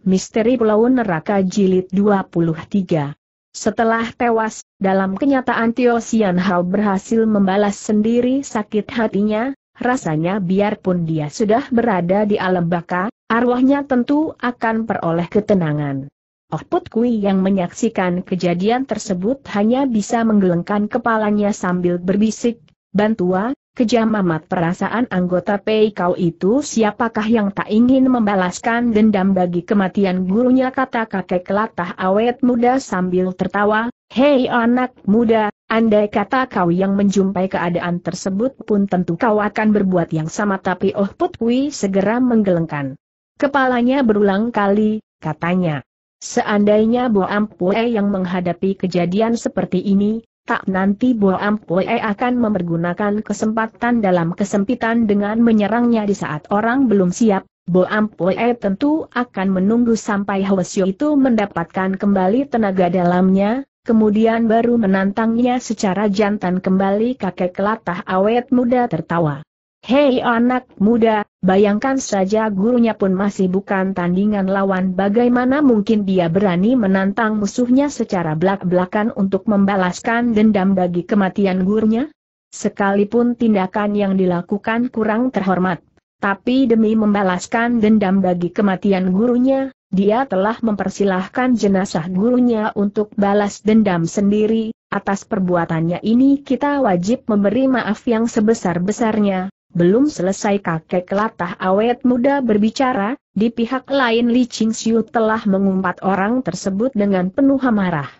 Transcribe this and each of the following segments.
Misteri Pulau Neraka Jilid 23. Setelah tewas, dalam kenyataan Tio Sian Hao berhasil membalas sendiri sakit hatinya, rasanya biarpun dia sudah berada di alam baka, arwahnya tentu akan peroleh ketenangan. Oh Put Kui yang menyaksikan kejadian tersebut hanya bisa menggelengkan kepalanya sambil berbisik, Bantua, Kejam amat perasaan anggota Pei Kau itu siapakah yang tak ingin membalaskan dendam bagi kematian gurunya kata kakek latah awet muda sambil tertawa, Hei anak muda, andai kata kau yang menjumpai keadaan tersebut pun tentu kau akan berbuat yang sama tapi Oh Putwi segera menggelengkan. Kepalanya berulang kali, katanya. Seandainya Bo Ampue yang menghadapi kejadian seperti ini, tak nanti Bo Ampue akan mempergunakan kesempatan dalam kesempitan dengan menyerangnya di saat orang belum siap, Bo Ampue tentu akan menunggu sampai Hwasyo itu mendapatkan kembali tenaga dalamnya, kemudian baru menantangnya secara jantan kembali kakek kelatah awet muda tertawa. Hei anak muda, bayangkan saja gurunya pun masih bukan tandingan lawan bagaimana mungkin dia berani menantang musuhnya secara belak-belakan untuk membalaskan dendam bagi kematian gurunya? Sekalipun tindakan yang dilakukan kurang terhormat, tapi demi membalaskan dendam bagi kematian gurunya, dia telah mempersilahkan jenazah gurunya untuk balas dendam sendiri, atas perbuatannya ini kita wajib memberi maaf yang sebesar-besarnya, belum selesai kakek kelatah awet muda berbicara, di pihak lain Li Ching Siu telah mengumpat orang tersebut dengan penuh amarah.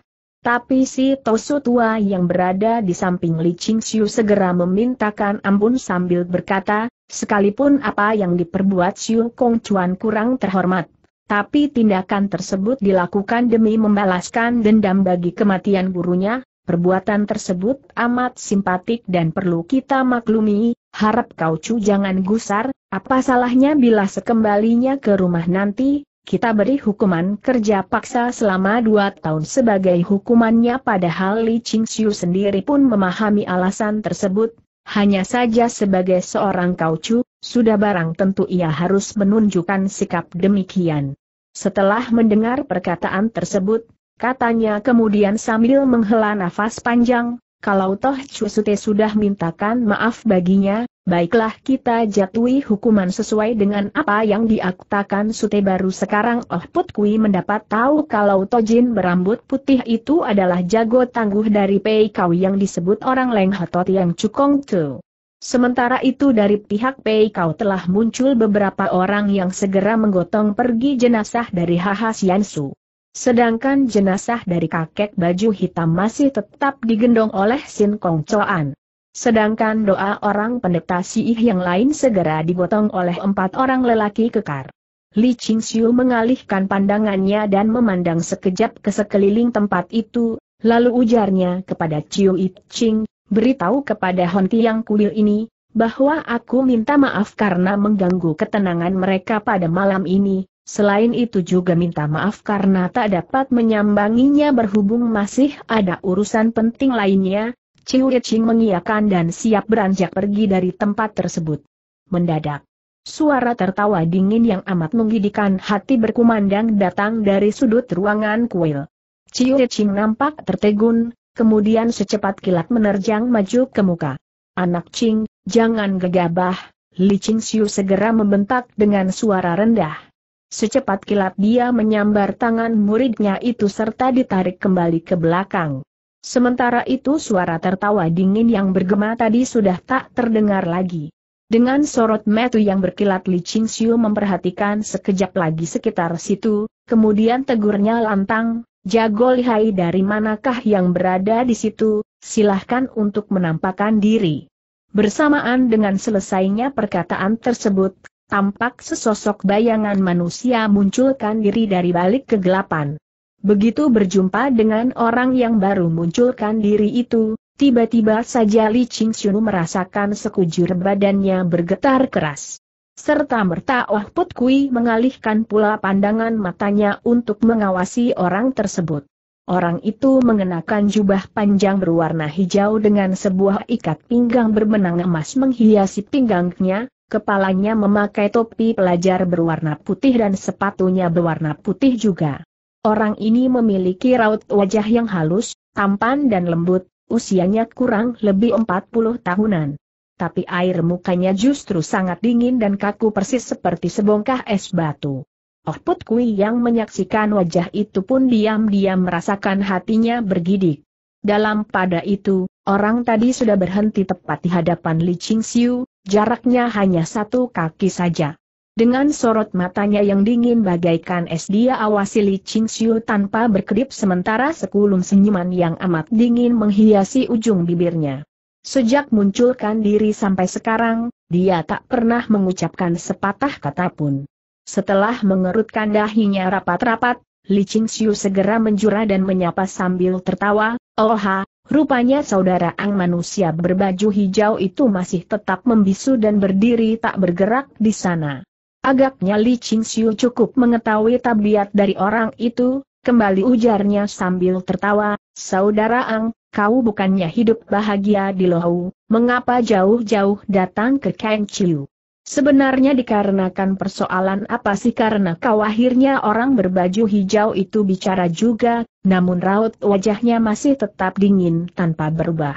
Tapi si Tosu tua yang berada di samping Li Ching Siu segera memintakan ampun sambil berkata, sekalipun apa yang diperbuat Siu Kong Chuan kurang terhormat. Tapi tindakan tersebut dilakukan demi membalaskan dendam bagi kematian gurunya, perbuatan tersebut amat simpatik dan perlu kita maklumi, harap kau cu jangan gusar, apa salahnya bila sekembalinya ke rumah nanti, kita beri hukuman kerja paksa selama dua tahun sebagai hukumannya padahal Li Qingxiu sendiri pun memahami alasan tersebut, hanya saja sebagai seorang kau cu, sudah barang tentu ia harus menunjukkan sikap demikian. Setelah mendengar perkataan tersebut, katanya kemudian sambil menghela nafas panjang, kalau toh Cusute sudah mintakan maaf baginya, baiklah kita jatuhi hukuman sesuai dengan apa yang diaktakan Sute baru sekarang Oh Put mendapat tahu kalau Tojin berambut putih itu adalah jago tangguh dari Pei Kau yang disebut orang Leng Hotot yang Cukong Tu. Sementara itu dari pihak Pei Kau telah muncul beberapa orang yang segera menggotong pergi jenazah dari Haha Xiansu. Sedangkan jenazah dari kakek baju hitam masih tetap digendong oleh Sin Kong Choan. Sedangkan doa orang pendeta Siih yang lain segera digotong oleh empat orang lelaki kekar. Li Ching Xiu mengalihkan pandangannya dan memandang sekejap ke sekeliling tempat itu, lalu ujarnya kepada Chiu It Ching, beritahu kepada Hon Tiang Kuil ini, bahwa aku minta maaf karena mengganggu ketenangan mereka pada malam ini, Selain itu juga minta maaf karena tak dapat menyambanginya berhubung masih ada urusan penting lainnya, Chiu Ching mengiyakan dan siap beranjak pergi dari tempat tersebut. Mendadak, suara tertawa dingin yang amat menggidikan hati berkumandang datang dari sudut ruangan kuil. Chiu Ching nampak tertegun, kemudian secepat kilat menerjang maju ke muka. Anak Ching, jangan gegabah, Li Ching Siu segera membentak dengan suara rendah. Secepat kilat dia menyambar tangan muridnya itu serta ditarik kembali ke belakang. Sementara itu suara tertawa dingin yang bergema tadi sudah tak terdengar lagi. Dengan sorot metu yang berkilat Li Ching Siu memperhatikan sekejap lagi sekitar situ, kemudian tegurnya lantang, jago lihai dari manakah yang berada di situ, silahkan untuk menampakkan diri. Bersamaan dengan selesainya perkataan tersebut, tampak sesosok bayangan manusia munculkan diri dari balik kegelapan. Begitu berjumpa dengan orang yang baru munculkan diri itu, tiba-tiba saja Li Ching Xiu merasakan sekujur badannya bergetar keras. Serta merta Oh Put Kui mengalihkan pula pandangan matanya untuk mengawasi orang tersebut. Orang itu mengenakan jubah panjang berwarna hijau dengan sebuah ikat pinggang bermenang emas menghiasi pinggangnya, Kepalanya memakai topi pelajar berwarna putih dan sepatunya berwarna putih juga. Orang ini memiliki raut wajah yang halus, tampan dan lembut, usianya kurang lebih 40 tahunan. Tapi air mukanya justru sangat dingin dan kaku persis seperti sebongkah es batu. Oh Put Kui yang menyaksikan wajah itu pun diam-diam merasakan hatinya bergidik. Dalam pada itu, orang tadi sudah berhenti tepat di hadapan Li Ching Siu, jaraknya hanya satu kaki saja. Dengan sorot matanya yang dingin bagaikan es dia awasi Li Qingxiu tanpa berkedip sementara sekulum senyuman yang amat dingin menghiasi ujung bibirnya. Sejak munculkan diri sampai sekarang, dia tak pernah mengucapkan sepatah kata pun. Setelah mengerutkan dahinya rapat-rapat, Li Qingxiu segera menjura dan menyapa sambil tertawa, Oha. Oh Rupanya saudara Ang manusia berbaju hijau itu masih tetap membisu dan berdiri tak bergerak di sana. Agaknya Li Ching Siu cukup mengetahui tabiat dari orang itu, kembali ujarnya sambil tertawa, Saudara Ang, kau bukannya hidup bahagia di Lohu, mengapa jauh-jauh datang ke Kang Chiu? Sebenarnya dikarenakan persoalan apa sih karena kau akhirnya orang berbaju hijau itu bicara juga, namun raut wajahnya masih tetap dingin tanpa berubah.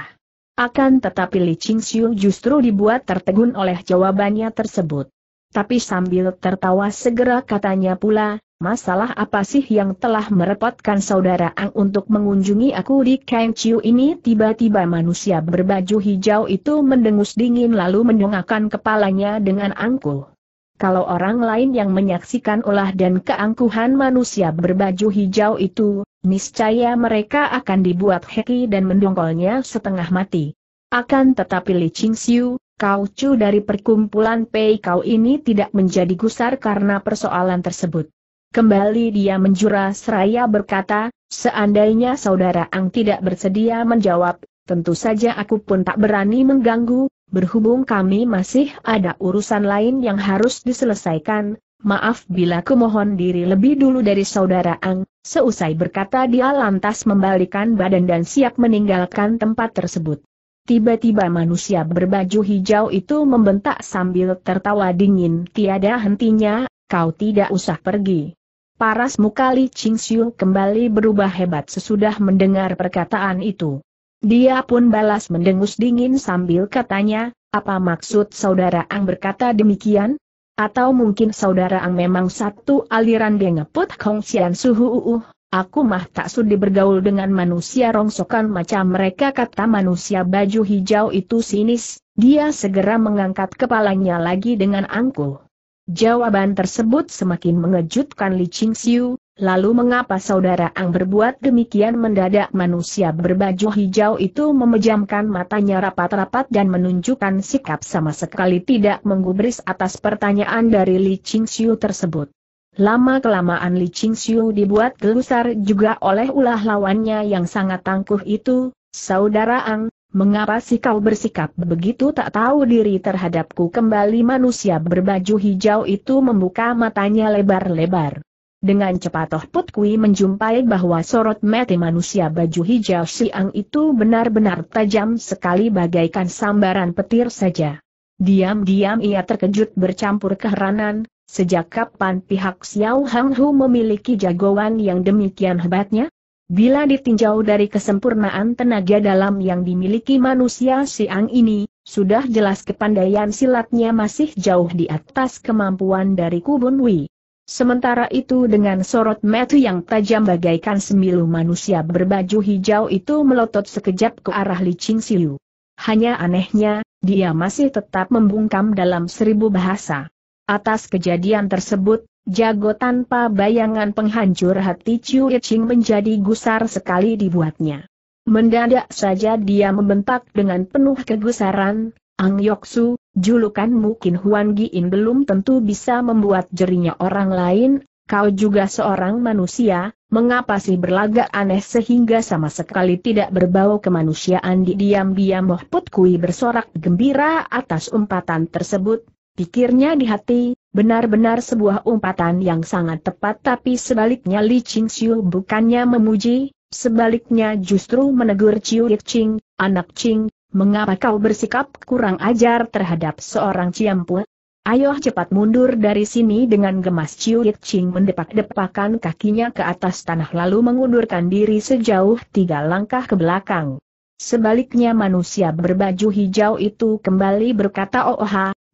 Akan tetapi Li Ching Xiu justru dibuat tertegun oleh jawabannya tersebut. Tapi sambil tertawa segera katanya pula, Masalah apa sih yang telah merepotkan saudara Ang untuk mengunjungi aku di Kang Chiu ini? Tiba-tiba manusia berbaju hijau itu mendengus dingin lalu mendongakkan kepalanya dengan angkuh. Kalau orang lain yang menyaksikan olah dan keangkuhan manusia berbaju hijau itu, niscaya mereka akan dibuat heki dan mendongkolnya setengah mati. Akan tetapi Li Ching Siu, kau cu dari perkumpulan Pei kau ini tidak menjadi gusar karena persoalan tersebut. Kembali dia menjura seraya berkata, seandainya saudara Ang tidak bersedia menjawab, tentu saja aku pun tak berani mengganggu, berhubung kami masih ada urusan lain yang harus diselesaikan, maaf bila kumohon diri lebih dulu dari saudara Ang, seusai berkata dia lantas membalikan badan dan siap meninggalkan tempat tersebut. Tiba-tiba manusia berbaju hijau itu membentak sambil tertawa dingin tiada hentinya, kau tidak usah pergi. Paras muka Li Xiu kembali berubah hebat sesudah mendengar perkataan itu. Dia pun balas mendengus dingin sambil katanya, apa maksud saudara Ang berkata demikian? Atau mungkin saudara Ang memang satu aliran dengeput Kong Xian Suhu uh, uh, aku mah tak sudi bergaul dengan manusia rongsokan macam mereka kata manusia baju hijau itu sinis, dia segera mengangkat kepalanya lagi dengan angkuh. Jawaban tersebut semakin mengejutkan Li Ching Siu, lalu mengapa saudara Ang berbuat demikian mendadak manusia berbaju hijau itu memejamkan matanya rapat-rapat dan menunjukkan sikap sama sekali tidak menggubris atas pertanyaan dari Li Ching Siu tersebut. Lama-kelamaan Li Ching Siu dibuat gelusar juga oleh ulah lawannya yang sangat tangguh itu, Saudara Ang, mengapa sih kau bersikap begitu tak tahu diri terhadapku kembali manusia berbaju hijau itu membuka matanya lebar-lebar. Dengan cepat Oh Put Kui menjumpai bahwa sorot mata manusia baju hijau si Ang itu benar-benar tajam sekali bagaikan sambaran petir saja. Diam-diam ia terkejut bercampur keheranan, sejak kapan pihak Xiao Hang Hu memiliki jagoan yang demikian hebatnya? Bila ditinjau dari kesempurnaan tenaga dalam yang dimiliki manusia siang ini, sudah jelas kepandaian silatnya masih jauh di atas kemampuan dari Kubun Wei. Sementara itu dengan sorot metu yang tajam bagaikan semilu manusia berbaju hijau itu melotot sekejap ke arah Li Ching Siu. Hanya anehnya, dia masih tetap membungkam dalam seribu bahasa. Atas kejadian tersebut, jago tanpa bayangan penghancur hati Chiu Yiching menjadi gusar sekali dibuatnya. Mendadak saja dia membentak dengan penuh kegusaran, Ang Yoksu, julukan mungkin Huan Giin belum tentu bisa membuat jerinya orang lain, kau juga seorang manusia, mengapa sih berlagak aneh sehingga sama sekali tidak berbau kemanusiaan di diam-diam Moh Kui bersorak gembira atas umpatan tersebut, Pikirnya di hati, benar-benar sebuah umpatan yang sangat tepat tapi sebaliknya Li Ching Xiu bukannya memuji, sebaliknya justru menegur Chiu Yik Ching, anak Qing, mengapa kau bersikap kurang ajar terhadap seorang Ciampu? Ayo cepat mundur dari sini dengan gemas Chiu Yik Ching mendepak-depakan kakinya ke atas tanah lalu mengundurkan diri sejauh tiga langkah ke belakang. Sebaliknya manusia berbaju hijau itu kembali berkata oh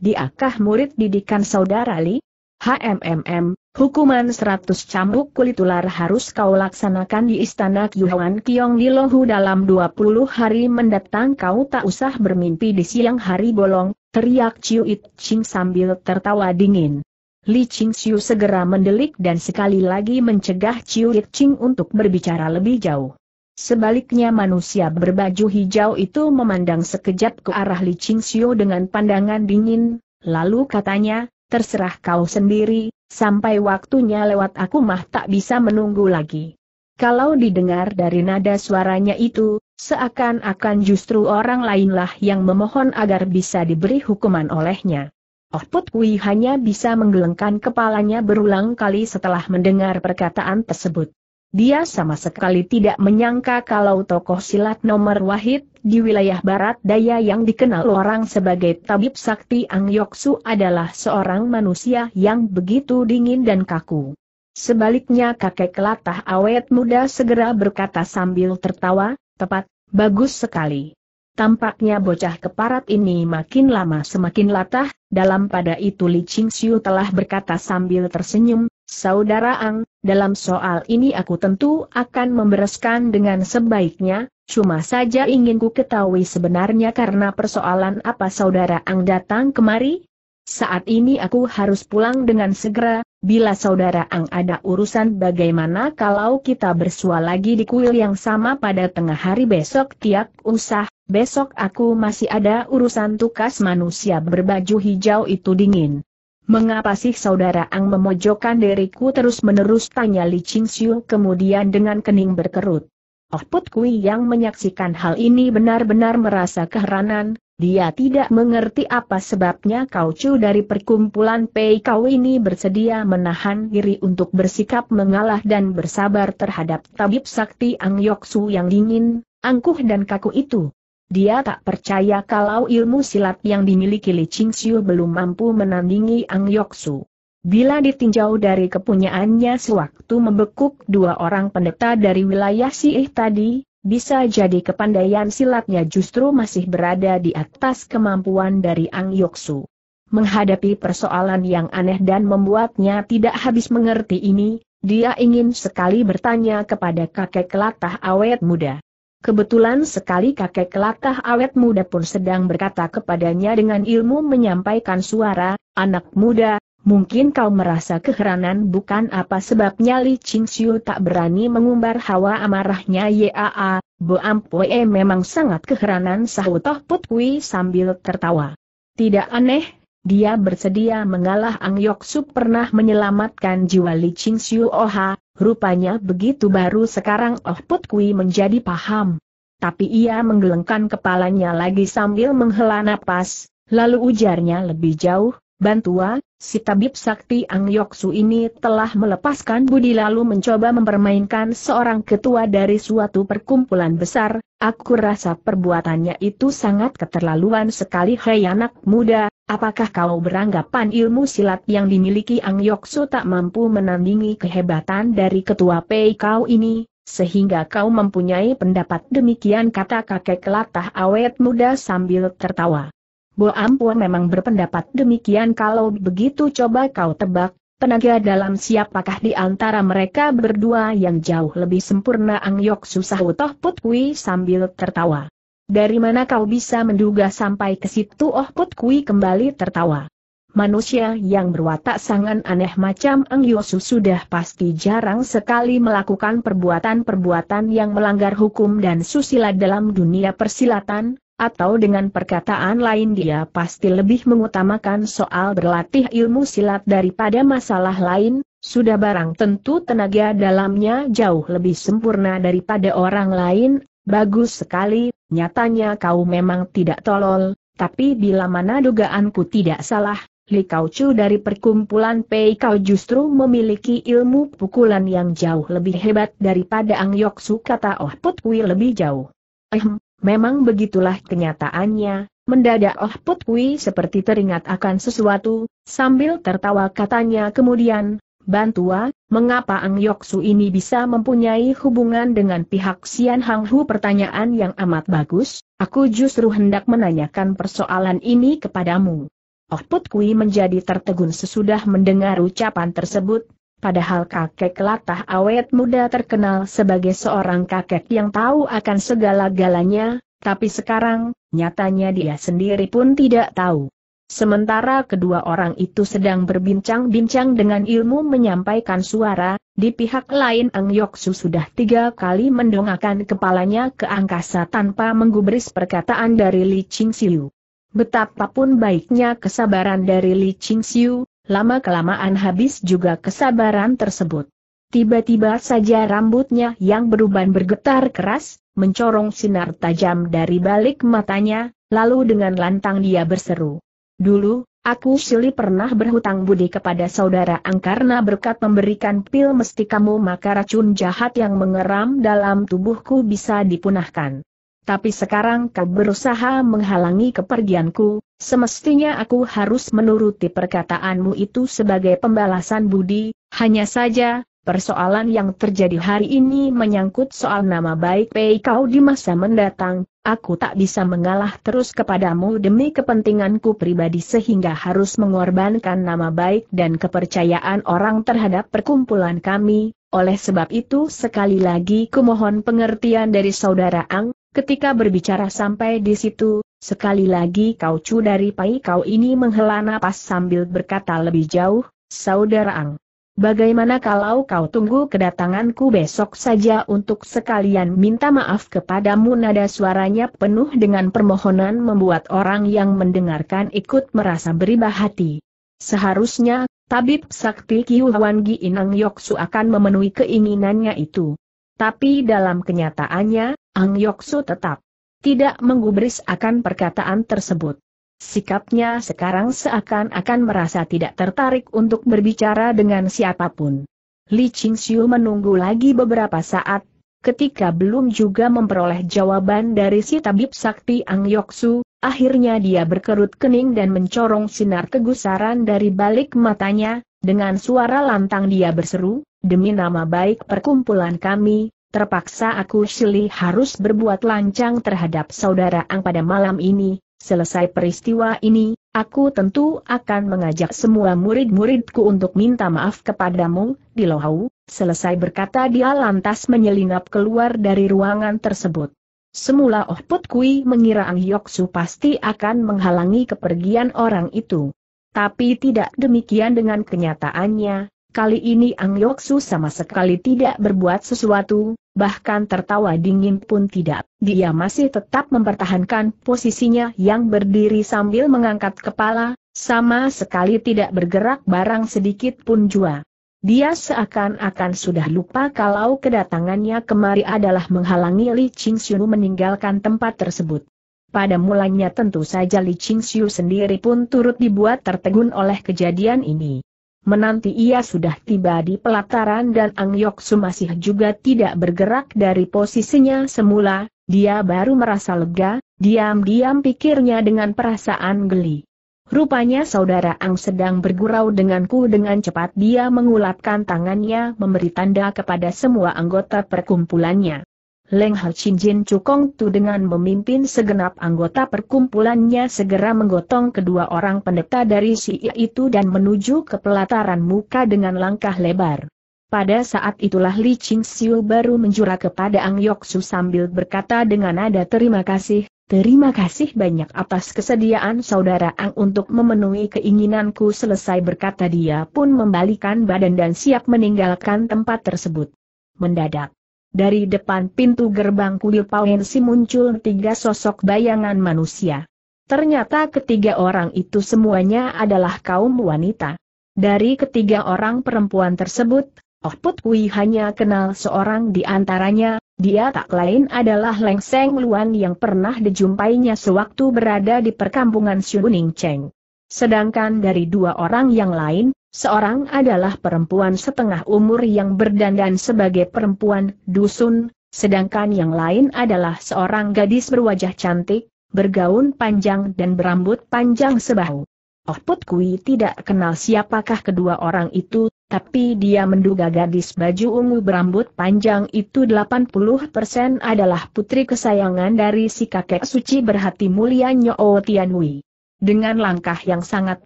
diakah murid didikan saudara Li? HMMM, hukuman 100 cambuk kulit ular harus kau laksanakan di Istana Kyuhuan Kiong di Lohu dalam 20 hari mendatang kau tak usah bermimpi di siang hari bolong, teriak Chiu It Ching sambil tertawa dingin. Li Ching Siu segera mendelik dan sekali lagi mencegah Chiu It Ching untuk berbicara lebih jauh. Sebaliknya manusia berbaju hijau itu memandang sekejap ke arah Li Qingxiu dengan pandangan dingin, lalu katanya, terserah kau sendiri, sampai waktunya lewat aku mah tak bisa menunggu lagi. Kalau didengar dari nada suaranya itu, seakan-akan justru orang lainlah yang memohon agar bisa diberi hukuman olehnya. Oh Put Kui hanya bisa menggelengkan kepalanya berulang kali setelah mendengar perkataan tersebut. Dia sama sekali tidak menyangka kalau tokoh silat nomor wahid di wilayah barat daya yang dikenal orang sebagai tabib sakti Ang Yoksu adalah seorang manusia yang begitu dingin dan kaku. Sebaliknya kakek kelatah awet muda segera berkata sambil tertawa, tepat, bagus sekali. Tampaknya bocah keparat ini makin lama semakin latah, dalam pada itu Li Ching Xiu telah berkata sambil tersenyum, Saudara Ang, dalam soal ini aku tentu akan membereskan dengan sebaiknya, cuma saja ingin ku ketahui sebenarnya karena persoalan apa saudara Ang datang kemari? Saat ini aku harus pulang dengan segera, bila saudara Ang ada urusan bagaimana kalau kita bersua lagi di kuil yang sama pada tengah hari besok tiap usah, besok aku masih ada urusan tukas manusia berbaju hijau itu dingin. Mengapa sih saudara Ang memojokkan diriku terus-menerus tanya Li Ching Siu kemudian dengan kening berkerut. Oh Put Kui yang menyaksikan hal ini benar-benar merasa keheranan, dia tidak mengerti apa sebabnya kau Chu dari perkumpulan Pei kau ini bersedia menahan diri untuk bersikap mengalah dan bersabar terhadap tabib sakti Ang Su yang dingin, angkuh dan kaku itu. Dia tak percaya kalau ilmu silat yang dimiliki Li Siu belum mampu menandingi Ang Su. Bila ditinjau dari kepunyaannya sewaktu membekuk dua orang pendeta dari wilayah Si Ih tadi, bisa jadi kepandaian silatnya justru masih berada di atas kemampuan dari Ang Su. Menghadapi persoalan yang aneh dan membuatnya tidak habis mengerti ini, dia ingin sekali bertanya kepada kakek latah awet muda. Kebetulan sekali kakek kelatah awet muda pun sedang berkata kepadanya dengan ilmu menyampaikan suara, anak muda, mungkin kau merasa keheranan bukan apa sebabnya Li Ching Siu tak berani mengumbar hawa amarahnya Yaa, Bo Ampue eh, memang sangat keheranan sahutoh Putui sambil tertawa. Tidak aneh, dia bersedia mengalah Ang Yok Su pernah menyelamatkan jiwa Li Ching Siu Oha, rupanya begitu baru sekarang Oh Put Kui menjadi paham. Tapi ia menggelengkan kepalanya lagi sambil menghela napas, lalu ujarnya lebih jauh, Bantua, si tabib sakti Ang Yok Su ini telah melepaskan budi lalu mencoba mempermainkan seorang ketua dari suatu perkumpulan besar, aku rasa perbuatannya itu sangat keterlaluan sekali hei anak muda, Apakah kau beranggapan ilmu silat yang dimiliki Ang Yoksu tak mampu menandingi kehebatan dari ketua Pei kau ini, sehingga kau mempunyai pendapat demikian kata kakek latah awet muda sambil tertawa. Bo Ampua memang berpendapat demikian kalau begitu coba kau tebak, Tenaga dalam siapakah di antara mereka berdua yang jauh lebih sempurna Ang Yoksu sahutoh Putwi sambil tertawa. Dari mana kau bisa menduga sampai ke situ Oh Put Kui kembali tertawa. Manusia yang berwatak sangat aneh macam Eng Yosu sudah pasti jarang sekali melakukan perbuatan-perbuatan yang melanggar hukum dan susila dalam dunia persilatan, atau dengan perkataan lain dia pasti lebih mengutamakan soal berlatih ilmu silat daripada masalah lain, sudah barang tentu tenaga dalamnya jauh lebih sempurna daripada orang lain, Bagus sekali, nyatanya kau memang tidak tolol, tapi bila mana dugaanku tidak salah, Li Kaucu dari perkumpulan Pei Kau justru memiliki ilmu pukulan yang jauh lebih hebat daripada Ang Yoksu kata Oh Put Kui lebih jauh. Ehm, memang begitulah kenyataannya, mendadak Oh Put Kui seperti teringat akan sesuatu, sambil tertawa katanya kemudian, Bantua, mengapa Ang Yoksu ini bisa mempunyai hubungan dengan pihak Xian Hang Hu? Pertanyaan yang amat bagus, aku justru hendak menanyakan persoalan ini kepadamu. Oh Put Kui menjadi tertegun sesudah mendengar ucapan tersebut, padahal kakek latah awet muda terkenal sebagai seorang kakek yang tahu akan segala-galanya, tapi sekarang, nyatanya dia sendiri pun tidak tahu. Sementara kedua orang itu sedang berbincang-bincang dengan ilmu menyampaikan suara, di pihak lain Ang Yoksu sudah tiga kali mendongakkan kepalanya ke angkasa tanpa menggubris perkataan dari Li Ching Siu. Betapapun baiknya kesabaran dari Li Ching Siu, lama-kelamaan habis juga kesabaran tersebut. Tiba-tiba saja rambutnya yang beruban bergetar keras, mencorong sinar tajam dari balik matanya, lalu dengan lantang dia berseru. Dulu, aku Shili pernah berhutang budi kepada saudara Ang berkat memberikan pil mesti kamu maka racun jahat yang mengeram dalam tubuhku bisa dipunahkan. Tapi sekarang kau berusaha menghalangi kepergianku, semestinya aku harus menuruti perkataanmu itu sebagai pembalasan budi, hanya saja, persoalan yang terjadi hari ini menyangkut soal nama baik Pei kau di masa mendatang, Aku tak bisa mengalah terus kepadamu demi kepentinganku pribadi sehingga harus mengorbankan nama baik dan kepercayaan orang terhadap perkumpulan kami. Oleh sebab itu sekali lagi kumohon pengertian dari saudara Ang, ketika berbicara sampai di situ, sekali lagi kau cu dari pai kau ini menghela napas sambil berkata lebih jauh, saudara Ang bagaimana kalau kau tunggu kedatanganku besok saja untuk sekalian minta maaf kepadamu nada suaranya penuh dengan permohonan membuat orang yang mendengarkan ikut merasa beribah hati. Seharusnya, Tabib Sakti Kiuwan Gi Inang Yoksu akan memenuhi keinginannya itu. Tapi dalam kenyataannya, Ang Yoksu tetap tidak menggubris akan perkataan tersebut. Sikapnya sekarang seakan-akan merasa tidak tertarik untuk berbicara dengan siapapun. Li Xiu menunggu lagi beberapa saat, ketika belum juga memperoleh jawaban dari si tabib sakti Ang Yoksu, akhirnya dia berkerut kening dan mencorong sinar kegusaran dari balik matanya, dengan suara lantang dia berseru, demi nama baik perkumpulan kami, terpaksa aku Shili harus berbuat lancang terhadap saudara Ang pada malam ini, Selesai peristiwa ini, aku tentu akan mengajak semua murid-muridku untuk minta maaf kepadamu, di Lohau. Selesai berkata dia lantas menyelinap keluar dari ruangan tersebut. Semula Oh Put Kui mengira Ang Yoksu pasti akan menghalangi kepergian orang itu. Tapi tidak demikian dengan kenyataannya, Kali ini Ang Yoksu sama sekali tidak berbuat sesuatu, bahkan tertawa dingin pun tidak. Dia masih tetap mempertahankan posisinya yang berdiri sambil mengangkat kepala, sama sekali tidak bergerak barang sedikit pun jua. Dia seakan-akan sudah lupa kalau kedatangannya kemari adalah menghalangi Li Qingxiu meninggalkan tempat tersebut. Pada mulanya tentu saja Li Qingxiu sendiri pun turut dibuat tertegun oleh kejadian ini. Menanti ia sudah tiba di pelataran dan Ang Su masih juga tidak bergerak dari posisinya semula, dia baru merasa lega, diam-diam pikirnya dengan perasaan geli. Rupanya saudara Ang sedang bergurau denganku dengan cepat dia mengulapkan tangannya memberi tanda kepada semua anggota perkumpulannya. Leng Chin Jin Cukong Tu dengan memimpin segenap anggota perkumpulannya segera menggotong kedua orang pendeta dari si itu dan menuju ke pelataran muka dengan langkah lebar. Pada saat itulah Li Ching Siu baru menjura kepada Ang Yok Su sambil berkata dengan nada terima kasih, terima kasih banyak atas kesediaan saudara Ang untuk memenuhi keinginanku selesai berkata dia pun membalikan badan dan siap meninggalkan tempat tersebut. Mendadak. Dari depan pintu gerbang kuil Pauensi muncul tiga sosok bayangan manusia. Ternyata ketiga orang itu semuanya adalah kaum wanita. Dari ketiga orang perempuan tersebut, Oh Put Kui hanya kenal seorang di antaranya, dia tak lain adalah Leng Seng Luan yang pernah dijumpainya sewaktu berada di perkampungan Ning Cheng. Sedangkan dari dua orang yang lain, Seorang adalah perempuan setengah umur yang berdandan sebagai perempuan dusun, sedangkan yang lain adalah seorang gadis berwajah cantik, bergaun panjang dan berambut panjang sebahu. Oh Put Kui tidak kenal siapakah kedua orang itu, tapi dia menduga gadis baju ungu berambut panjang itu 80% adalah putri kesayangan dari si kakek suci berhati mulia Nyo Tianhui. Dengan langkah yang sangat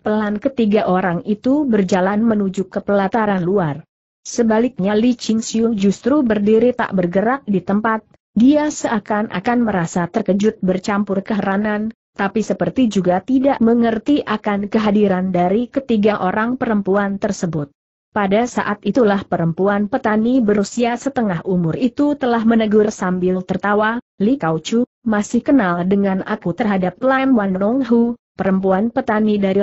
pelan ketiga orang itu berjalan menuju ke pelataran luar. Sebaliknya Li Qingxiu justru berdiri tak bergerak di tempat, dia seakan-akan merasa terkejut bercampur keheranan, tapi seperti juga tidak mengerti akan kehadiran dari ketiga orang perempuan tersebut. Pada saat itulah perempuan petani berusia setengah umur itu telah menegur sambil tertawa, Li Kaucu, masih kenal dengan aku terhadap Lam Wan Rong Hu, perempuan petani dari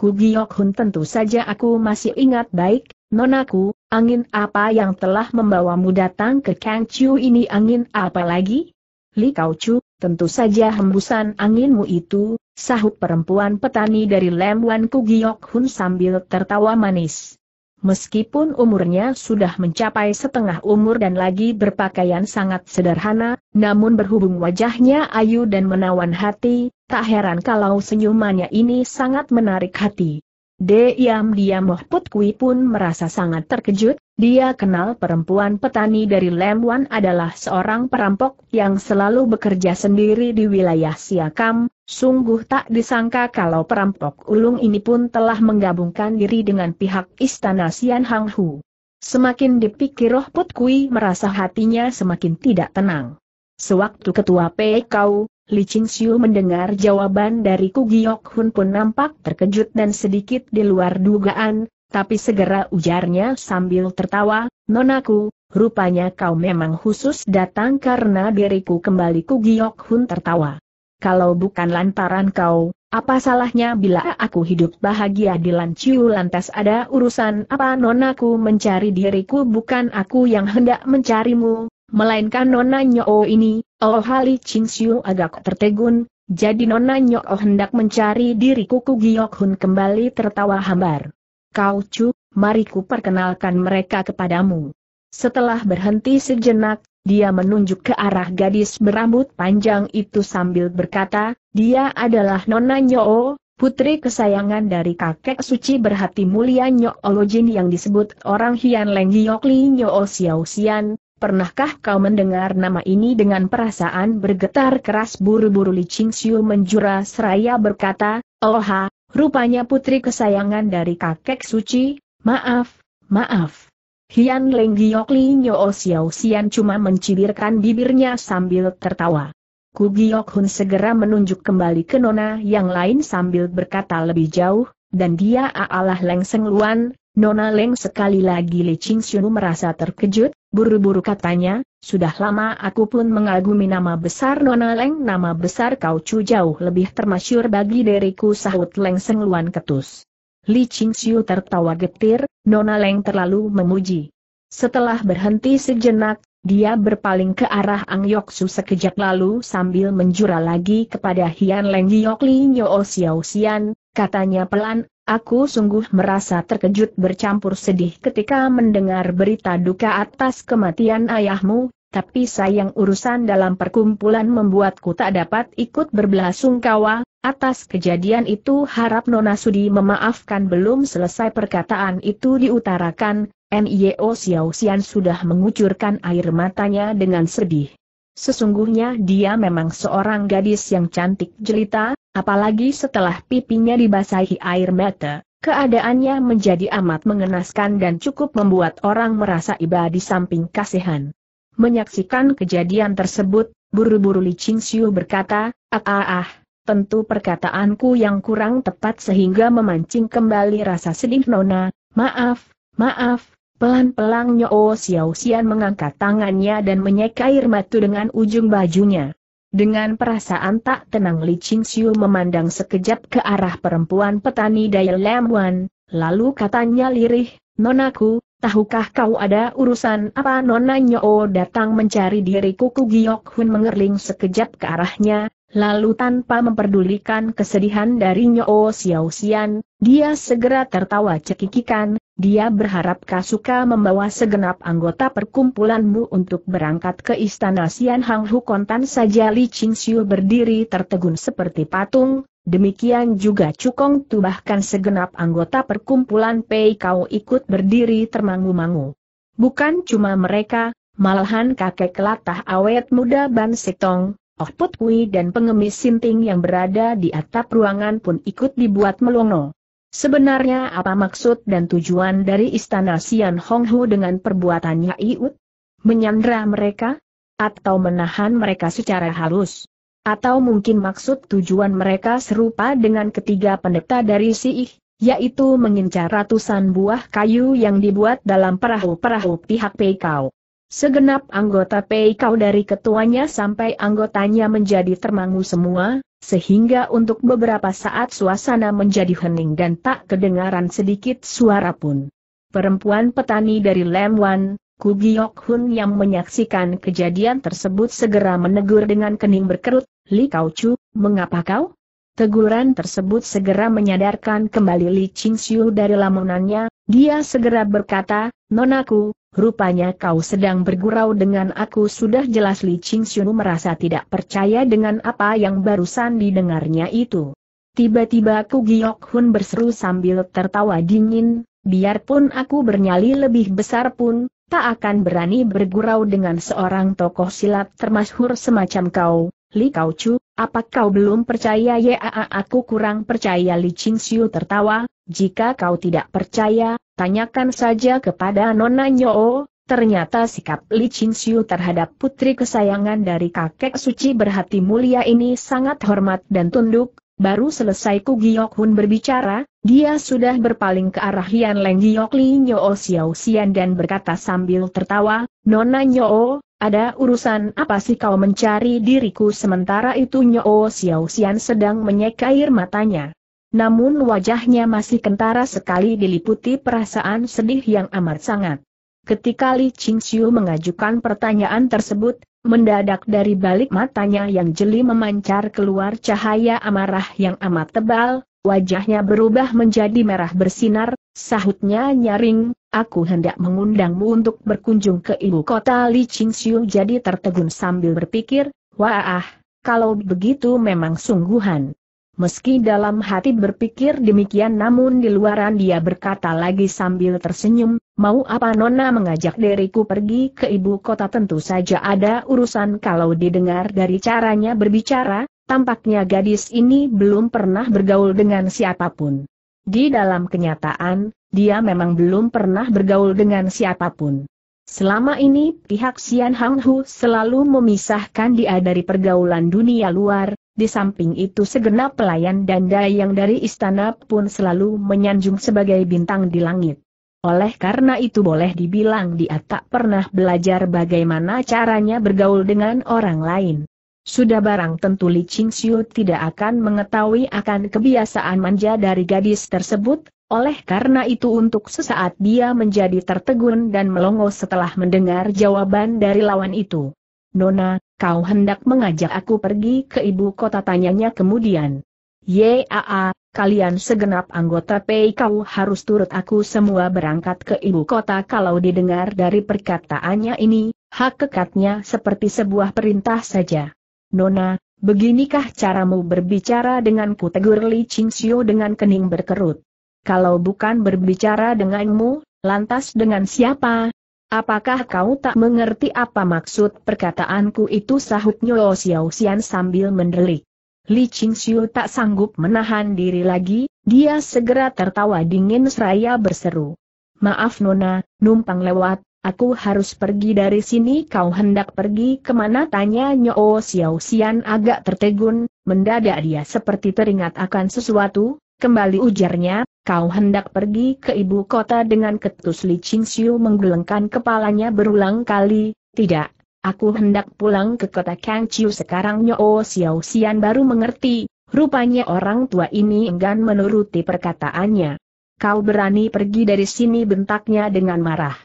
Ku Giok Hun tentu saja aku masih ingat baik, nonaku, angin apa yang telah membawamu datang ke Kangchu ini angin apa lagi? Li Chu, tentu saja hembusan anginmu itu, sahut perempuan petani dari Ku Giok Hun sambil tertawa manis. Meskipun umurnya sudah mencapai setengah umur dan lagi berpakaian sangat sederhana, namun berhubung wajahnya ayu dan menawan hati, tak heran kalau senyumannya ini sangat menarik hati. Diam-diam Mohput Kui pun merasa sangat terkejut, dia kenal perempuan petani dari Lemwan adalah seorang perampok yang selalu bekerja sendiri di wilayah Siakam, Sungguh tak disangka kalau perampok ulung ini pun telah menggabungkan diri dengan pihak istana Sian Hang Hu. Semakin dipikir roh Put Kui merasa hatinya semakin tidak tenang. Sewaktu ketua Pekau, Li Ching Siu mendengar jawaban dari Giok Hun pun nampak terkejut dan sedikit di luar dugaan, tapi segera ujarnya sambil tertawa, Nonaku, rupanya kau memang khusus datang karena diriku kembali Giok Hun tertawa kalau bukan lantaran kau, apa salahnya bila aku hidup bahagia di Lanciu lantas ada urusan apa nonaku mencari diriku bukan aku yang hendak mencarimu, melainkan nona Nyo ini, oh Hali Chinsiu agak tertegun, jadi nona Nyo hendak mencari diriku Kugiok Hun kembali tertawa hambar. Kau cu, mari ku perkenalkan mereka kepadamu. Setelah berhenti sejenak, dia menunjuk ke arah gadis berambut panjang itu sambil berkata, dia adalah Nona Nyoo, putri kesayangan dari kakek suci berhati mulia Nyoo Jin yang disebut orang Hian Leng Giok Li Nyoo Xiao Xian. Pernahkah kau mendengar nama ini dengan perasaan bergetar keras buru-buru Li Ching Siu menjura seraya berkata, Oh rupanya putri kesayangan dari kakek suci, maaf, maaf. Hian Leng Giok Li Nyo Xiao Xian cuma mencibirkan bibirnya sambil tertawa. Ku Giok Hun segera menunjuk kembali ke Nona yang lain sambil berkata lebih jauh, dan dia aalah Leng Seng Luan, Nona Leng sekali lagi Li Ching Xiu merasa terkejut, buru-buru katanya, sudah lama aku pun mengagumi nama besar Nona Leng nama besar kau cu jauh lebih termasyur bagi diriku sahut Leng Seng Luan ketus. Li Qingxiu tertawa getir, Nona Leng terlalu memuji. Setelah berhenti sejenak, dia berpaling ke arah Ang Yoksu sekejap lalu sambil menjura lagi kepada Hian Leng Yok Li Nyo Xiao Xian, katanya pelan, aku sungguh merasa terkejut bercampur sedih ketika mendengar berita duka atas kematian ayahmu, tapi sayang urusan dalam perkumpulan membuatku tak dapat ikut berbelasungkawa, atas kejadian itu harap Nona Sudi memaafkan belum selesai perkataan itu diutarakan, NIO Xiao Xian sudah mengucurkan air matanya dengan sedih. Sesungguhnya dia memang seorang gadis yang cantik jelita, apalagi setelah pipinya dibasahi air mata, keadaannya menjadi amat mengenaskan dan cukup membuat orang merasa iba di samping kasihan. Menyaksikan kejadian tersebut, buru-buru Li Qingxiu berkata, ah ah ah, tentu perkataanku yang kurang tepat sehingga memancing kembali rasa sedih Nona, maaf, maaf, pelan-pelan Nyo Xiao Xian mengangkat tangannya dan menyeka air mata dengan ujung bajunya. Dengan perasaan tak tenang Li Qingxiu memandang sekejap ke arah perempuan petani Dai Lam Wan, lalu katanya lirih, Nonaku, Tahukah kau ada urusan apa Nona Nyoo datang mencari diriku Kugiok Hun mengerling sekejap ke arahnya, lalu tanpa memperdulikan kesedihan dari Nyoo Xiao Xian, dia segera tertawa cekikikan, dia berharap Kasuka membawa segenap anggota perkumpulanmu untuk berangkat ke istana Xian Hang Hu kontan saja Li Ching Xiu berdiri tertegun seperti patung, Demikian juga Cukong Tu bahkan segenap anggota perkumpulan Pei Kau ikut berdiri termangu-mangu. Bukan cuma mereka, malahan kakek kelatah awet muda Ban Setong, Oh Put Kui dan pengemis Sinting yang berada di atap ruangan pun ikut dibuat melongo. Sebenarnya apa maksud dan tujuan dari istana Sian Hong Hu dengan perbuatannya Iut? Menyandra mereka? Atau menahan mereka secara halus? Atau mungkin maksud tujuan mereka serupa dengan ketiga pendeta dari Siih, yaitu mengincar ratusan buah kayu yang dibuat dalam perahu-perahu pihak Peikau. Segenap anggota Peikau dari ketuanya sampai anggotanya menjadi termangu semua, sehingga untuk beberapa saat suasana menjadi hening dan tak kedengaran sedikit suara pun. Perempuan petani dari Lemwan, Kugiok Hun yang menyaksikan kejadian tersebut segera menegur dengan kening berkerut, Li Kau Chu, mengapa kau? Teguran tersebut segera menyadarkan kembali Li Ching Xiu dari lamunannya, dia segera berkata, Nonaku, rupanya kau sedang bergurau dengan aku sudah jelas Li Ching Xiu merasa tidak percaya dengan apa yang barusan didengarnya itu. Tiba-tiba Ku Giok Hun berseru sambil tertawa dingin, biarpun aku bernyali lebih besar pun, tak akan berani bergurau dengan seorang tokoh silat termasyhur semacam kau, Li Kau Chu, apa kau belum percaya ya aku kurang percaya Li Ching Siu tertawa, jika kau tidak percaya, tanyakan saja kepada Nona Nyoo, ternyata sikap Li Ching Siu terhadap putri kesayangan dari kakek suci berhati mulia ini sangat hormat dan tunduk, baru selesai Ku Giok Hun berbicara, dia sudah berpaling ke arah Hian Leng Giok Li Nyoo Xiao Xian dan berkata sambil tertawa, Nona Nyoo, ada urusan apa sih kau mencari diriku sementara itu Nyo oh Xiao Xian sedang menyeka air matanya. Namun wajahnya masih kentara sekali diliputi perasaan sedih yang amat sangat. Ketika Li Qingxiu mengajukan pertanyaan tersebut, mendadak dari balik matanya yang jeli memancar keluar cahaya amarah yang amat tebal, wajahnya berubah menjadi merah bersinar, sahutnya nyaring, aku hendak mengundangmu untuk berkunjung ke ibu kota Li Qingxiu jadi tertegun sambil berpikir, wah kalau begitu memang sungguhan. Meski dalam hati berpikir demikian namun di luaran dia berkata lagi sambil tersenyum, mau apa Nona mengajak diriku pergi ke ibu kota tentu saja ada urusan kalau didengar dari caranya berbicara, tampaknya gadis ini belum pernah bergaul dengan siapapun. Di dalam kenyataan, dia memang belum pernah bergaul dengan siapapun. Selama ini, pihak Xian Hang Hu selalu memisahkan dia dari pergaulan dunia luar, di samping itu segenap pelayan dan dayang dari istana pun selalu menyanjung sebagai bintang di langit. Oleh karena itu boleh dibilang dia tak pernah belajar bagaimana caranya bergaul dengan orang lain. Sudah barang tentu Li Qingxiu tidak akan mengetahui akan kebiasaan manja dari gadis tersebut, oleh karena itu untuk sesaat dia menjadi tertegun dan melongo setelah mendengar jawaban dari lawan itu. Nona, kau hendak mengajak aku pergi ke ibu kota tanyanya kemudian. Yaa, kalian segenap anggota Pei kau harus turut aku semua berangkat ke ibu kota kalau didengar dari perkataannya ini, hak kekatnya seperti sebuah perintah saja. Nona, beginikah caramu berbicara denganku tegur Li Qingxiu dengan kening berkerut. Kalau bukan berbicara denganmu, lantas dengan siapa? Apakah kau tak mengerti apa maksud perkataanku itu sahut Nyo Xiao Xian sambil mendelik. Li Qingxiu tak sanggup menahan diri lagi, dia segera tertawa dingin seraya berseru. Maaf Nona, numpang lewat, Aku harus pergi dari sini kau hendak pergi kemana tanya Nyo Xiao Xian agak tertegun, mendadak dia seperti teringat akan sesuatu, kembali ujarnya, kau hendak pergi ke ibu kota dengan ketus Li Ching Xiu menggelengkan kepalanya berulang kali, tidak, aku hendak pulang ke kota Kang Chiu sekarang Nyo Xiao Xian baru mengerti, rupanya orang tua ini enggan menuruti perkataannya. Kau berani pergi dari sini bentaknya dengan marah.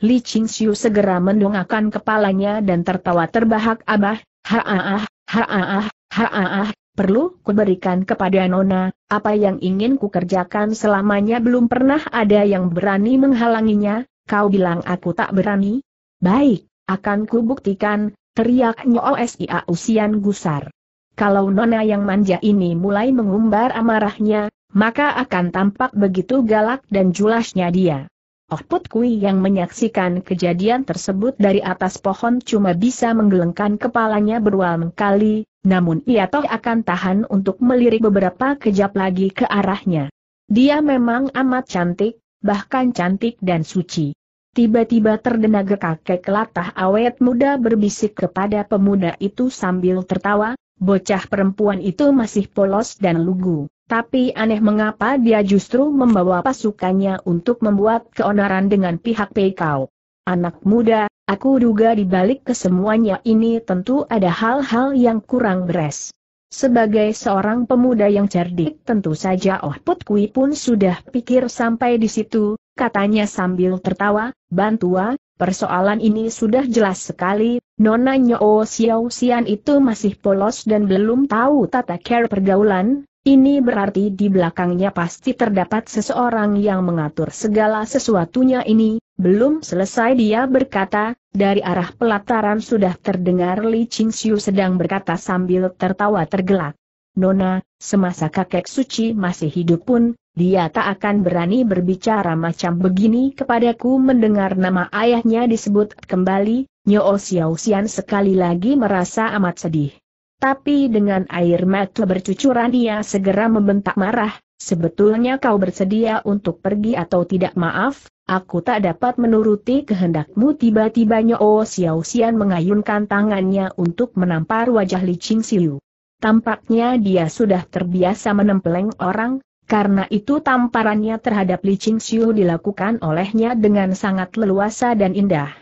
Li Xiu segera mendongakkan kepalanya dan tertawa terbahak abah, haaah, haaah, haaah, perlu kuberikan kepada Nona, apa yang ingin kukerjakan selamanya belum pernah ada yang berani menghalanginya, kau bilang aku tak berani? Baik, akan kubuktikan, teriak Sia Usian gusar. Kalau Nona yang manja ini mulai mengumbar amarahnya, maka akan tampak begitu galak dan julasnya dia. Put Kui yang menyaksikan kejadian tersebut dari atas pohon cuma bisa menggelengkan kepalanya berulang kali, namun ia toh akan tahan untuk melirik beberapa kejap lagi ke arahnya. Dia memang amat cantik, bahkan cantik dan suci. Tiba-tiba terdengar kakek latah awet muda berbisik kepada pemuda itu sambil tertawa, bocah perempuan itu masih polos dan lugu. Tapi aneh mengapa dia justru membawa pasukannya untuk membuat keonaran dengan pihak Peikau. Anak muda, aku duga di balik kesemuanya ini tentu ada hal-hal yang kurang beres. Sebagai seorang pemuda yang cerdik tentu saja Oh Put Kui pun sudah pikir sampai di situ, katanya sambil tertawa, Bantua, persoalan ini sudah jelas sekali, Nona Nyo Xiao Xian itu masih polos dan belum tahu tata care pergaulan, ini berarti di belakangnya pasti terdapat seseorang yang mengatur segala sesuatunya ini, belum selesai dia berkata, dari arah pelataran sudah terdengar Li Ching Xiu sedang berkata sambil tertawa tergelak. Nona, semasa kakek suci masih hidup pun, dia tak akan berani berbicara macam begini kepadaku mendengar nama ayahnya disebut kembali, Nyo Xiao Xian sekali lagi merasa amat sedih. Tapi dengan air mata bercucuran ia segera membentak marah, sebetulnya kau bersedia untuk pergi atau tidak maaf, aku tak dapat menuruti kehendakmu tiba tiba Oh Xiao Xian mengayunkan tangannya untuk menampar wajah Li Ching Siu. Tampaknya dia sudah terbiasa menempeleng orang, karena itu tamparannya terhadap Li Ching Siu dilakukan olehnya dengan sangat leluasa dan indah.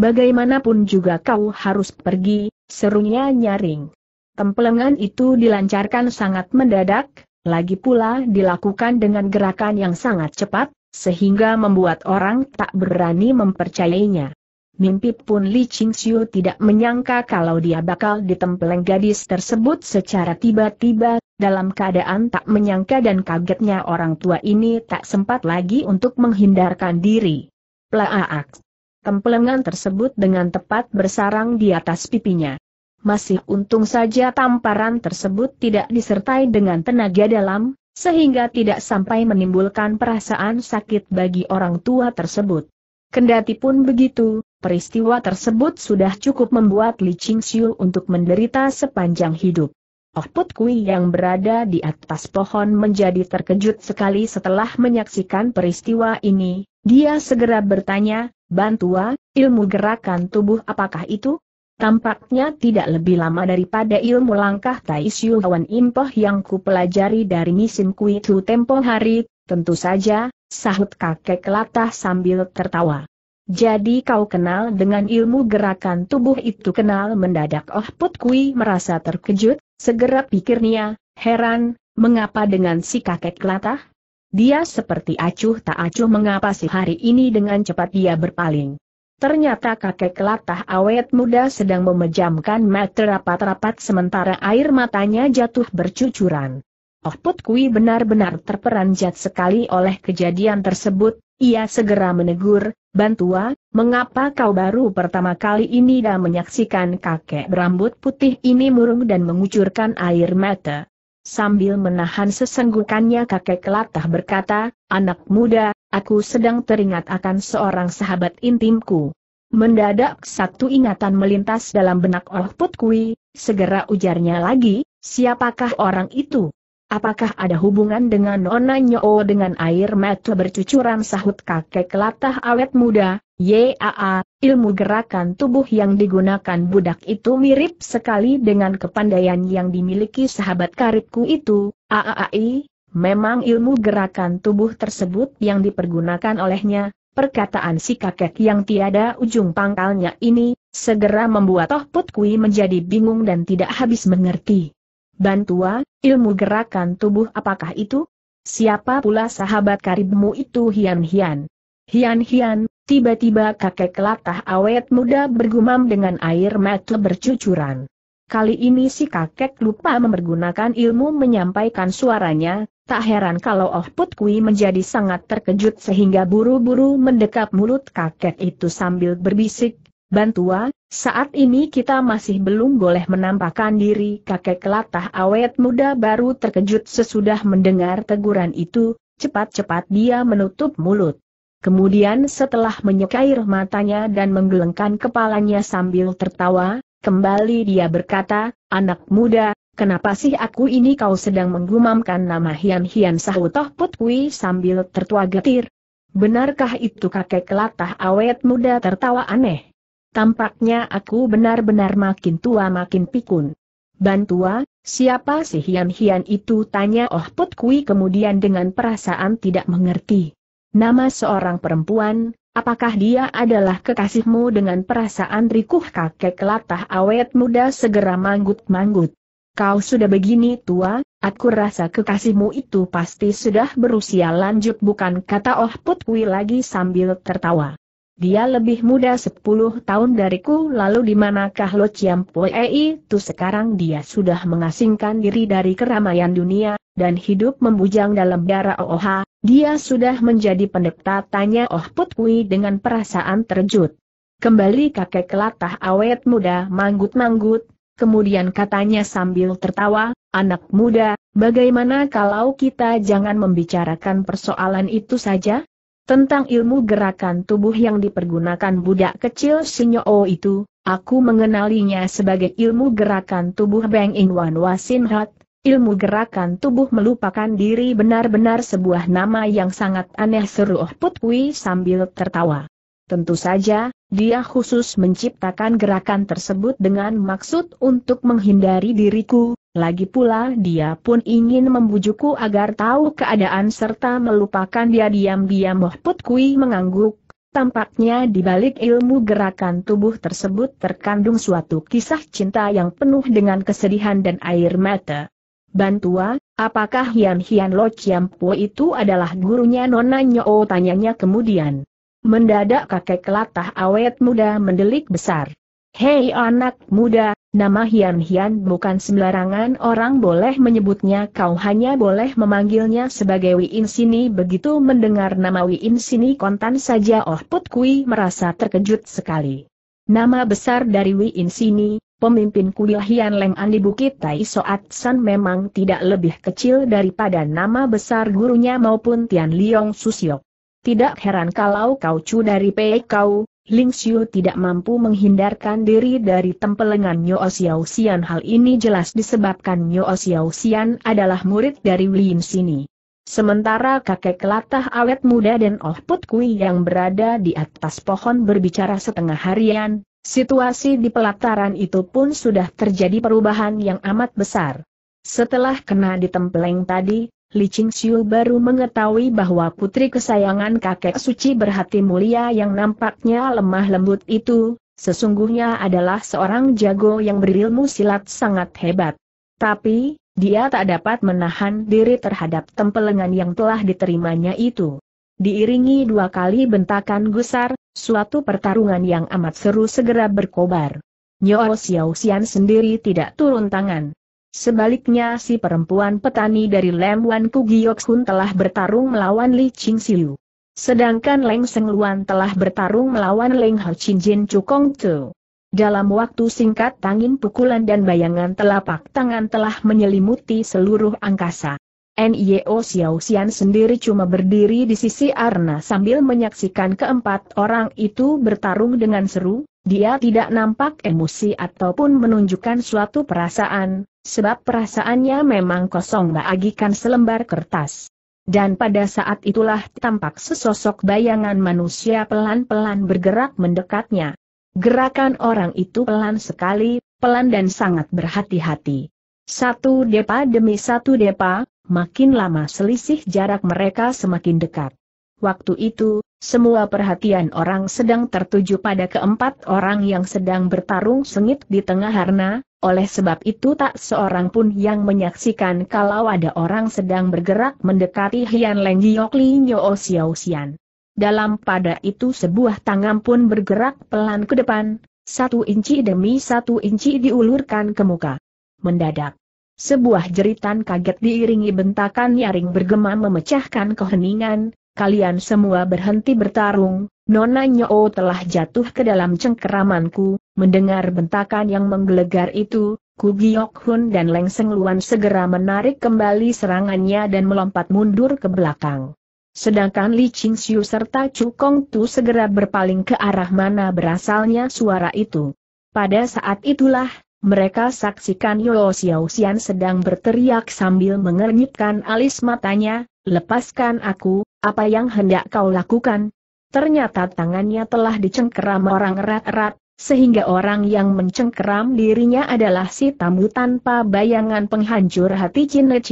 Bagaimanapun juga kau harus pergi, serunya nyaring. Tempelengan itu dilancarkan sangat mendadak, lagi pula dilakukan dengan gerakan yang sangat cepat, sehingga membuat orang tak berani mempercayainya. Mimpi pun Li Qingxiu tidak menyangka kalau dia bakal ditempeleng gadis tersebut secara tiba-tiba, dalam keadaan tak menyangka dan kagetnya orang tua ini tak sempat lagi untuk menghindarkan diri. Plaaak! Tempelengan tersebut dengan tepat bersarang di atas pipinya. Masih untung saja tamparan tersebut tidak disertai dengan tenaga dalam, sehingga tidak sampai menimbulkan perasaan sakit bagi orang tua tersebut. Kendati pun begitu, peristiwa tersebut sudah cukup membuat Li Ching Siu untuk menderita sepanjang hidup. Oh Put Kui yang berada di atas pohon menjadi terkejut sekali setelah menyaksikan peristiwa ini, dia segera bertanya, Bantua, ilmu gerakan tubuh apakah itu? Tampaknya tidak lebih lama daripada ilmu langkah Tai Siu Hwan Impoh yang kupelajari dari Nisim Kui Tu tempo hari, tentu saja, sahut kakek latah sambil tertawa. Jadi kau kenal dengan ilmu gerakan tubuh itu kenal mendadak Oh Put Kui merasa terkejut, segera pikirnya, heran, mengapa dengan si kakek latah? Dia seperti acuh tak acuh mengapa si hari ini dengan cepat dia berpaling. Ternyata kakek kelatah awet muda sedang memejamkan mata rapat-rapat sementara air matanya jatuh bercucuran. Oh Put Kui benar-benar terperanjat sekali oleh kejadian tersebut, ia segera menegur, Bantua, mengapa kau baru pertama kali ini dah menyaksikan kakek berambut putih ini murung dan mengucurkan air mata? Sambil menahan sesenggukannya kakek kelatah berkata, anak muda, Aku sedang teringat akan seorang sahabat intimku. Mendadak satu ingatan melintas dalam benak Oh Put Kui, segera ujarnya lagi, siapakah orang itu? Apakah ada hubungan dengan Nona Nyo dengan air mata bercucuran sahut kakek latah awet muda, YAA, ilmu gerakan tubuh yang digunakan budak itu mirip sekali dengan kepandaian yang dimiliki sahabat karibku itu, Aaai. Memang ilmu gerakan tubuh tersebut yang dipergunakan olehnya, perkataan si kakek yang tiada ujung pangkalnya ini, segera membuat Toh Put Kui menjadi bingung dan tidak habis mengerti. Bantua, ilmu gerakan tubuh apakah itu? Siapa pula sahabat karibmu itu Hian Hian? Hian Hian, tiba-tiba kakek latah awet muda bergumam dengan air mata bercucuran. Kali ini si kakek lupa mempergunakan ilmu menyampaikan suaranya, Tak heran kalau Oh Put menjadi sangat terkejut sehingga buru-buru mendekap mulut kakek itu sambil berbisik, Bantua, saat ini kita masih belum boleh menampakkan diri kakek kelatah awet muda baru terkejut sesudah mendengar teguran itu, cepat-cepat dia menutup mulut. Kemudian setelah menyekair matanya dan menggelengkan kepalanya sambil tertawa, kembali dia berkata, anak muda, Kenapa sih aku ini kau sedang menggumamkan nama Hian Hian Sahutoh Toh Put sambil tertua getir? Benarkah itu kakek kelatah awet muda tertawa aneh? Tampaknya aku benar-benar makin tua makin pikun. Bantua, siapa sih Hian Hian itu tanya Oh Put kemudian dengan perasaan tidak mengerti. Nama seorang perempuan, Apakah dia adalah kekasihmu dengan perasaan rikuh kakek kelatah awet muda segera manggut-manggut? kau sudah begini tua, aku rasa kekasihmu itu pasti sudah berusia lanjut bukan kata Oh Put lagi sambil tertawa. Dia lebih muda 10 tahun dariku lalu di manakah Lo Chiam Pue itu sekarang dia sudah mengasingkan diri dari keramaian dunia, dan hidup membujang dalam darah Oh. dia sudah menjadi pendekta tanya Oh Put dengan perasaan terjut. Kembali kakek kelatah awet muda manggut-manggut, kemudian katanya sambil tertawa, anak muda, bagaimana kalau kita jangan membicarakan persoalan itu saja? Tentang ilmu gerakan tubuh yang dipergunakan budak kecil Sinyo itu, aku mengenalinya sebagai ilmu gerakan tubuh Beng In Wan Wasin Hat, Ilmu gerakan tubuh melupakan diri benar-benar sebuah nama yang sangat aneh seru Oh Putwi sambil tertawa. Tentu saja, dia khusus menciptakan gerakan tersebut dengan maksud untuk menghindari diriku, lagi pula dia pun ingin membujukku agar tahu keadaan serta melupakan dia diam-diam Mohput Kui mengangguk. Tampaknya di balik ilmu gerakan tubuh tersebut terkandung suatu kisah cinta yang penuh dengan kesedihan dan air mata. Bantua, apakah Hian Hian Lo Chiam Po itu adalah gurunya Nona Nyo? Tanyanya kemudian. Mendadak kakek kelatah awet muda mendelik besar. Hei anak muda, nama Hian Hian bukan sembarangan orang boleh menyebutnya kau hanya boleh memanggilnya sebagai Wiin Sini begitu mendengar nama Wiin Sini kontan saja Oh Put Kui merasa terkejut sekali. Nama besar dari Wiin Sini, pemimpin kuil Hian Leng An Bukit Tai Soat San memang tidak lebih kecil daripada nama besar gurunya maupun Tian Liong Susiok. Tidak heran kalau kau cu dari pei kau, Ling Xiu tidak mampu menghindarkan diri dari tempelengan Nyo Xiao Xian. Hal ini jelas disebabkan Nyo Xiao Xian adalah murid dari Lin Sini. Sementara kakek latah awet muda dan Oh Put Kui yang berada di atas pohon berbicara setengah harian, situasi di pelataran itu pun sudah terjadi perubahan yang amat besar. Setelah kena ditempeleng tadi, Li Ching Xiu baru mengetahui bahwa putri kesayangan kakek suci berhati mulia yang nampaknya lemah lembut itu, sesungguhnya adalah seorang jago yang berilmu silat sangat hebat. Tapi, dia tak dapat menahan diri terhadap tempelengan yang telah diterimanya itu. Diiringi dua kali bentakan gusar, suatu pertarungan yang amat seru segera berkobar. Nyo Xiao Xian sendiri tidak turun tangan. Sebaliknya si perempuan petani dari Lem Wan telah bertarung melawan Li Ching Siu. Sedangkan Leng Seng Luan telah bertarung melawan Leng Ho Chin Jin Kong Tu. Dalam waktu singkat tangin pukulan dan bayangan telapak tangan telah menyelimuti seluruh angkasa. Nio e Xiao Xian sendiri cuma berdiri di sisi Arna sambil menyaksikan keempat orang itu bertarung dengan seru, dia tidak nampak emosi ataupun menunjukkan suatu perasaan, sebab perasaannya memang kosong bagikan selembar kertas. Dan pada saat itulah tampak sesosok bayangan manusia pelan-pelan bergerak mendekatnya. Gerakan orang itu pelan sekali, pelan dan sangat berhati-hati. Satu depa demi satu depa, makin lama selisih jarak mereka semakin dekat. Waktu itu, semua perhatian orang sedang tertuju pada keempat orang yang sedang bertarung sengit di tengah harna, oleh sebab itu tak seorang pun yang menyaksikan kalau ada orang sedang bergerak mendekati Hian Leng Giok Li Nyo Xiao Xian. Dalam pada itu sebuah tangan pun bergerak pelan ke depan, satu inci demi satu inci diulurkan ke muka. Mendadak. Sebuah jeritan kaget diiringi bentakan nyaring bergema memecahkan keheningan, kalian semua berhenti bertarung, Nona Nyo telah jatuh ke dalam cengkeramanku, Mendengar bentakan yang menggelegar itu, Kugiok Hun dan Leng Seng Luan segera menarik kembali serangannya dan melompat mundur ke belakang. Sedangkan Li Ching Xiu serta Chu Kong Tu segera berpaling ke arah mana berasalnya suara itu. Pada saat itulah, mereka saksikan Yo Xiao Xian sedang berteriak sambil mengernyitkan alis matanya, lepaskan aku, apa yang hendak kau lakukan? Ternyata tangannya telah dicengkeram orang erat-erat, sehingga orang yang mencengkeram dirinya adalah si tamu tanpa bayangan penghancur hati Chin Le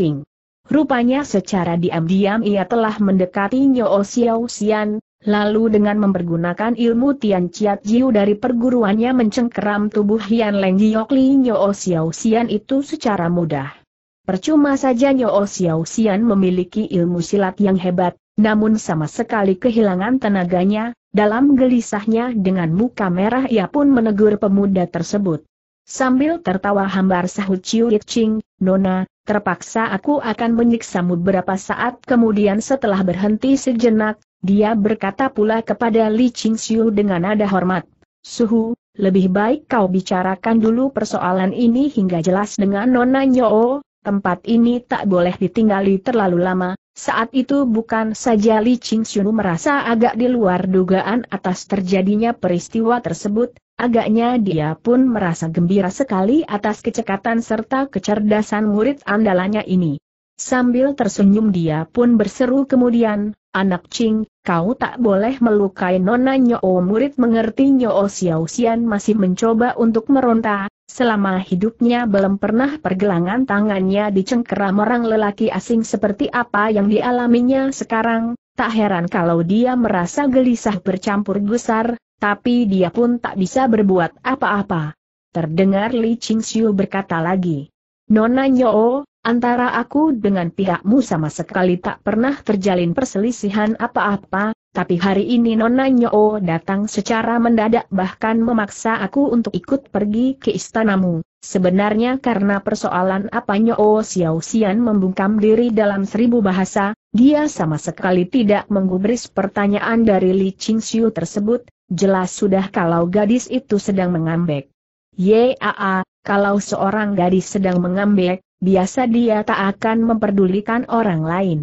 Rupanya secara diam-diam ia telah mendekati Nyo Xiao Xian, lalu dengan mempergunakan ilmu Tian Chiat Jiu dari perguruannya mencengkeram tubuh Hian Leng Giok Li Nyo Xiao Xian itu secara mudah. Percuma saja Nyo Xiao Xian memiliki ilmu silat yang hebat, namun sama sekali kehilangan tenaganya, dalam gelisahnya dengan muka merah ia pun menegur pemuda tersebut. Sambil tertawa hambar sahut Chiu Ching, Nona, terpaksa aku akan menyiksamu beberapa saat kemudian setelah berhenti sejenak, dia berkata pula kepada Li Ching Xiu dengan nada hormat. Suhu, lebih baik kau bicarakan dulu persoalan ini hingga jelas dengan Nona Nyo, tempat ini tak boleh ditinggali terlalu lama, saat itu bukan saja Li Ching Xunu merasa agak di luar dugaan atas terjadinya peristiwa tersebut, agaknya dia pun merasa gembira sekali atas kecekatan serta kecerdasan murid andalannya ini. Sambil tersenyum dia pun berseru kemudian, Anak Ching, kau tak boleh melukai Nona Nyoo murid mengerti Nyoo Xiao Xian masih mencoba untuk meronta, Selama hidupnya belum pernah pergelangan tangannya dicengkeram orang lelaki asing seperti apa yang dialaminya sekarang, tak heran kalau dia merasa gelisah bercampur gusar, tapi dia pun tak bisa berbuat apa-apa. Terdengar Li Qingxiu berkata lagi, Nona Nyo, antara aku dengan pihakmu sama sekali tak pernah terjalin perselisihan apa-apa, tapi hari ini Nona Nyo datang secara mendadak bahkan memaksa aku untuk ikut pergi ke istanamu. Sebenarnya karena persoalan apa Nyo Xiao Xian membungkam diri dalam seribu bahasa, dia sama sekali tidak menggubris pertanyaan dari Li Ching Xiu tersebut, jelas sudah kalau gadis itu sedang mengambek. Yaa, kalau seorang gadis sedang mengambek, biasa dia tak akan memperdulikan orang lain.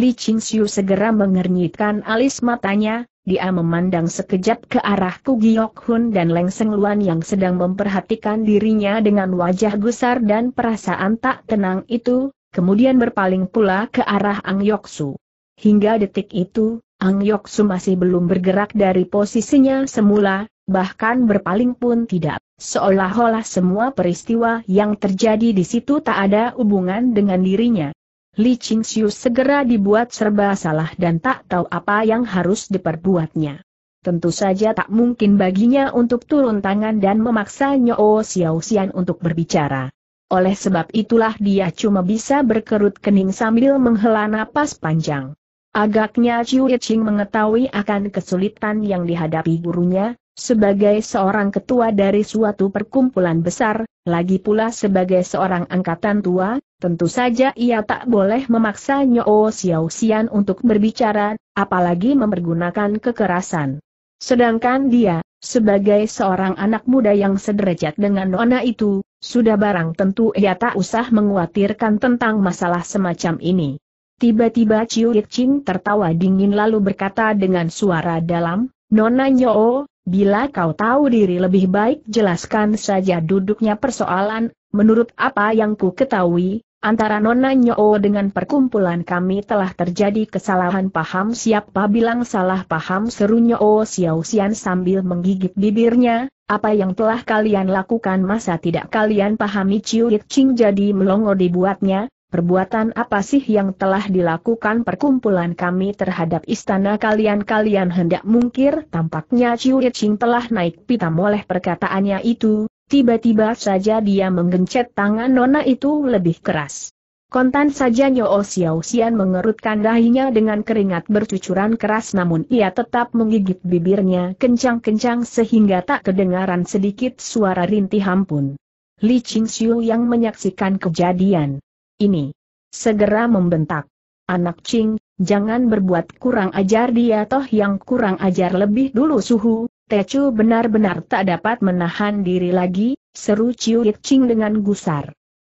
Li Qingxiu segera mengernyitkan alis matanya, dia memandang sekejap ke arah Ku Giok Hun dan Leng Seng Luan yang sedang memperhatikan dirinya dengan wajah gusar dan perasaan tak tenang itu, kemudian berpaling pula ke arah Ang Yok Su. Hingga detik itu, Ang Yok Su masih belum bergerak dari posisinya semula, bahkan berpaling pun tidak. Seolah-olah semua peristiwa yang terjadi di situ tak ada hubungan dengan dirinya. Li Qingxiu segera dibuat serba salah dan tak tahu apa yang harus diperbuatnya. Tentu saja tak mungkin baginya untuk turun tangan dan memaksa Nyo Xiao Xian untuk berbicara. Oleh sebab itulah dia cuma bisa berkerut kening sambil menghela napas panjang. Agaknya Chiu Yiching mengetahui akan kesulitan yang dihadapi gurunya, sebagai seorang ketua dari suatu perkumpulan besar, lagi pula sebagai seorang angkatan tua, Tentu saja ia tak boleh memaksa Nyo Xiao Xian untuk berbicara, apalagi mempergunakan kekerasan. Sedangkan dia, sebagai seorang anak muda yang sederajat dengan Nona itu, sudah barang tentu ia tak usah menguatirkan tentang masalah semacam ini. Tiba-tiba Chiu tertawa dingin lalu berkata dengan suara dalam, Nona Nyo, bila kau tahu diri lebih baik jelaskan saja duduknya persoalan, menurut apa yang ku ketahui, Antara Nona Nyoo dengan perkumpulan kami telah terjadi kesalahan paham siapa bilang salah paham seru Nyoo Xiao Xian sambil menggigit bibirnya, apa yang telah kalian lakukan masa tidak kalian pahami Yit Ching jadi melongo dibuatnya, perbuatan apa sih yang telah dilakukan perkumpulan kami terhadap istana kalian kalian hendak mungkir tampaknya Yit Ching telah naik pitam oleh perkataannya itu, Tiba-tiba saja dia menggencet tangan Nona itu lebih keras. Kontan saja Nyo Xiao Xian mengerutkan dahinya dengan keringat bercucuran keras namun ia tetap menggigit bibirnya kencang-kencang sehingga tak kedengaran sedikit suara rintihan pun. Li Ching Xiu yang menyaksikan kejadian ini segera membentak. Anak Ching, jangan berbuat kurang ajar dia toh yang kurang ajar lebih dulu suhu, Tecu benar-benar tak dapat menahan diri lagi, seru Ciu Yit Ching dengan gusar.